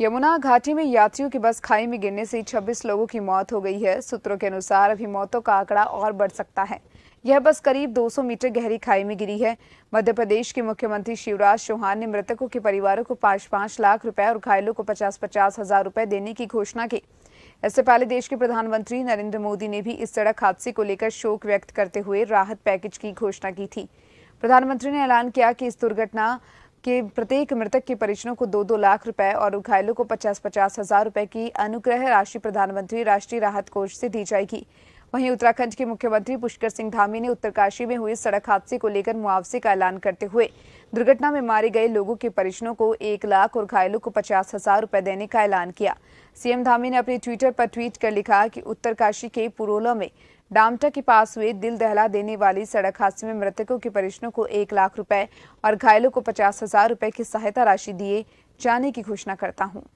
यमुना घाटी में यात्रियों की बस खाई में गिरने से 26 लोगों की मौत हो गई है सूत्रों के अनुसार अभी मौतों का आंकड़ा और बढ़ सकता है यह बस करीब 200 मीटर गहरी खाई में गिरी है मध्य प्रदेश के मुख्यमंत्री शिवराज चौहान ने मृतकों के परिवारों को पांच पांच लाख रुपए और घायलों को पचास पचास हजार रुपए देने की घोषणा की इससे पहले देश के प्रधानमंत्री नरेंद्र मोदी ने भी इस सड़क हादसे को लेकर शोक व्यक्त करते हुए राहत पैकेज की घोषणा की थी प्रधानमंत्री ने ऐलान किया कि इस दुर्घटना कि प्रत्येक मृतक के परिजनों को दो दो लाख रुपए और घायलों को पचास पचास हजार रुपए की अनुग्रह राशि प्रधानमंत्री राष्ट्रीय राहत कोष से दी जाएगी वहीं उत्तराखंड के मुख्यमंत्री पुष्कर सिंह धामी ने उत्तरकाशी में हुए सड़क हादसे को लेकर मुआवजे का ऐलान करते हुए दुर्घटना में मारे गए लोगों के परिजनों को एक लाख और घायलों को पचास हजार रूपए देने का ऐलान किया सीएम धामी ने अपने ट्विटर पर ट्वीट कर लिखा कि उत्तरकाशी के पुरोला में डामटा के पास हुए दिल दहला देने वाली सड़क हादसे में मृतकों के परिजनों को एक लाख रुपए और घायलों को पचास हजार रूपए की सहायता राशि दिए जाने की घोषणा करता हूँ